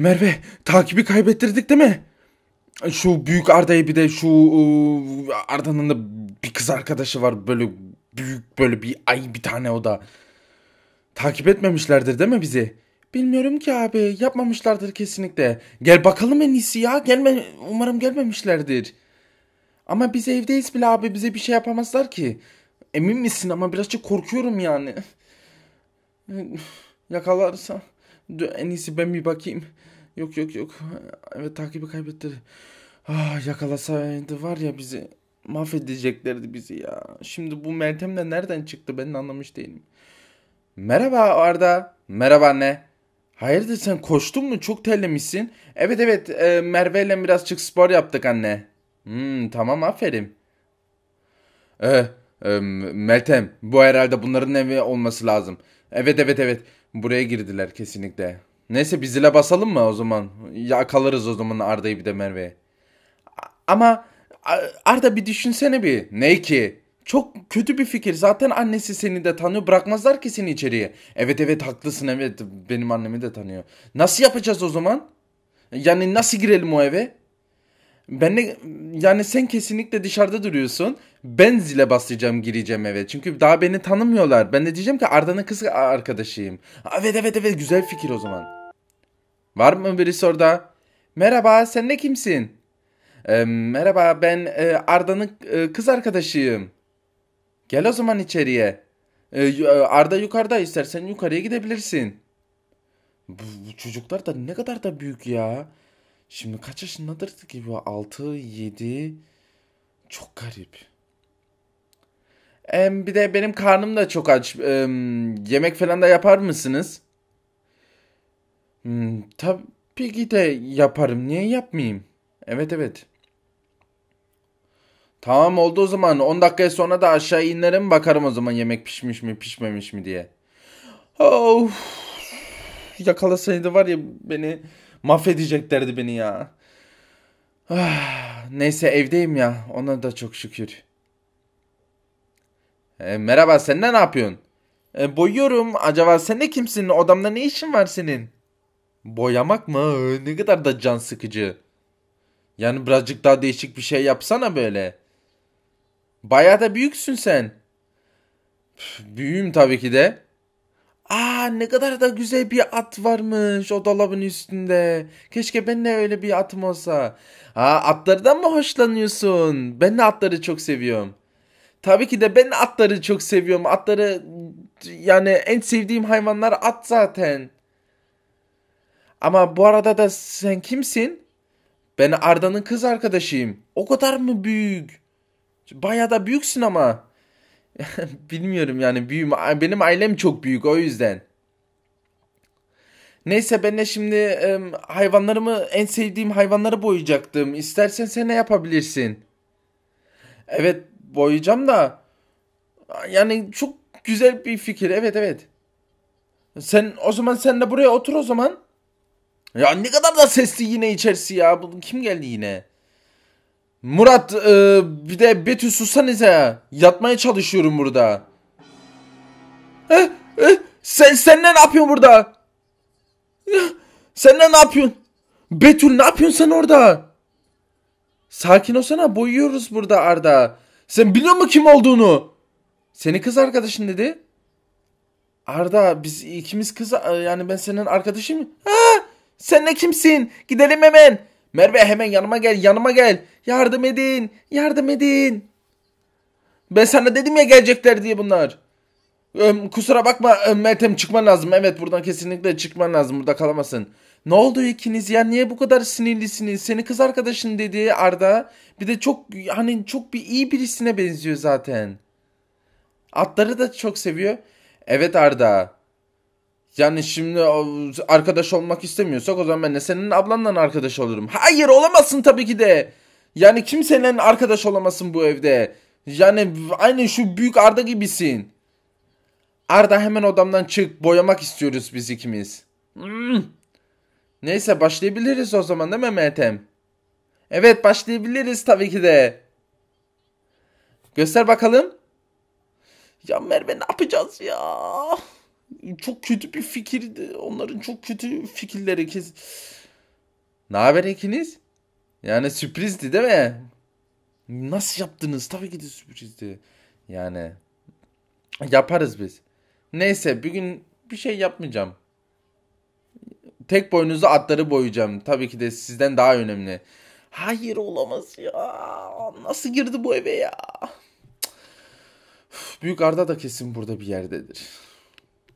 Merve takibi kaybettirdik değil mi? Şu büyük Arda'yı bir de şu e, Arda'nın da bir kız arkadaşı var böyle büyük böyle bir ay bir tane o da. Takip etmemişlerdir değil mi bizi? Bilmiyorum ki abi yapmamışlardır kesinlikle. Gel bakalım en iyisi ya gelme umarım gelmemişlerdir. Ama biz evdeyiz bile abi bize bir şey yapamazlar ki. Emin misin ama birazcık korkuyorum yani. Yakalarsa. En iyisi ben bir bakayım. Yok yok yok. Evet takibi kaybettiler. Ah, yakalasaydı var ya bizi. Mahvedeceklerdi bizi ya. Şimdi bu Meltem de nereden çıktı ben de anlamış değilim. Merhaba Arda. Merhaba anne. Hayırdır sen koştun mu? Çok terlemişsin. Evet evet e, Merve ile biraz çık spor yaptık anne. Hmm, tamam aferin. Ee, e, Meltem bu herhalde bunların evi olması lazım. Evet evet evet. Buraya girdiler kesinlikle. Neyse biz zile basalım mı o zaman? Yakalarız o zaman Arda'yı bir de Merve'ye. Ama Arda bir düşünsene bir. Ne ki? Çok kötü bir fikir. Zaten annesi seni de tanıyor. Bırakmazlar ki seni içeriye. Evet evet haklısın evet. Benim annemi de tanıyor. Nasıl yapacağız o zaman? Yani nasıl girelim o eve? Ben de yani sen kesinlikle dışarıda duruyorsun. Ben zile basacağım gireceğim eve. Çünkü daha beni tanımıyorlar. Ben de diyeceğim ki Arda'nın kız arkadaşıyım. Evet evet evet güzel fikir o zaman. Var mı birisi orada? Merhaba sen de kimsin? E, merhaba ben e, Arda'nın e, kız arkadaşıyım. Gel o zaman içeriye. E, Arda yukarıda istersen yukarıya gidebilirsin. Bu, bu çocuklar da ne kadar da büyük ya. Şimdi kaç yaşındadır ki bu 6, 7 çok garip. Em, bir de benim karnım da çok aç. Em, yemek falan da yapar mısınız? Hmm, tabii ki de yaparım. Niye yapmayayım? Evet evet. Tamam oldu o zaman. 10 dakika sonra da aşağı inerim bakarım o zaman yemek pişmiş mi pişmemiş mi diye. Of. Yakalasaydı var ya beni Mahvedeceklerdi beni ya. Ah, neyse evdeyim ya. Ona da çok şükür. E, merhaba sen ne yapıyorsun? E, boyuyorum. Acaba sen de kimsin? Odamda ne işin var senin? Boyamak mı? Ne kadar da can sıkıcı. Yani birazcık daha değişik bir şey yapsana böyle. Bayağı da büyüksün sen. Üf, büyüğüm tabii ki de. Aa ne kadar da güzel bir at varmış o dolabın üstünde. Keşke ben de öyle bir atım olsa. Aa atlardan mı hoşlanıyorsun? Ben de atları çok seviyorum. Tabii ki de ben atları çok seviyorum. Atları yani en sevdiğim hayvanlar at zaten. Ama bu arada da sen kimsin? Ben Arda'nın kız arkadaşıyım. O kadar mı büyük? Baya da büyüksün ama. Bilmiyorum yani büyüm. Benim ailem çok büyük o yüzden. Neyse ben de şimdi e, hayvanlarımı en sevdiğim hayvanları boyayacaktım. İstersen sen ne yapabilirsin? Evet boyayacağım da yani çok güzel bir fikir. Evet evet. Sen o zaman sen de buraya otur o zaman. Ya ne kadar da sesli yine içerisi ya. Kim geldi yine? Murat e, bir de Betül susanize. Yatmaya çalışıyorum burada. Eh, eh, sen, sen ne yapıyorsun burada? Sen ne yapıyorsun? Betül ne yapıyorsun sen orada? Sakin olsana boyuyoruz burada Arda. Sen biliyor musun kim olduğunu? Seni kız arkadaşın dedi. Arda biz ikimiz kız e, yani ben senin arkadaşım. Ha, sen ne kimsin? Gidelim hemen. Merve hemen yanıma gel yanıma gel. Yardım edin yardım edin. Ben sana dedim ya gelecekler diye bunlar. Ee, kusura bakma Meltem çıkman lazım. Evet buradan kesinlikle çıkman lazım. Burada kalamazsın. Ne oldu ikiniz ya? Niye bu kadar sinirlisiniz? Seni kız arkadaşın dedi Arda. Bir de çok hani çok bir iyi birisine benziyor zaten. Atları da çok seviyor. Evet Arda. Yani şimdi arkadaş olmak istemiyorsak o zaman ben de senin ablandan arkadaş olurum. Hayır olamazsın tabii ki de. Yani kimsenin arkadaş olamazsın bu evde. Yani aynı şu büyük Arda gibisin. Arda hemen odamdan çık. Boyamak istiyoruz biz ikimiz. Hmm. Neyse başlayabiliriz o zaman değil mi Metem? Evet başlayabiliriz tabii ki de. Göster bakalım. Ya Merve ne yapacağız ya? çok kötü bir fikirdi. Onların çok kötü fikirleri kes. Ne haber ikiniz? Yani sürprizdi değil mi? Nasıl yaptınız? Tabii ki de sürprizdi. Yani yaparız biz. Neyse bir gün bir şey yapmayacağım. Tek boynuzu atları boyayacağım. Tabii ki de sizden daha önemli. Hayır olamaz ya. Nasıl girdi bu eve ya? Büyük Arda da kesin burada bir yerdedir.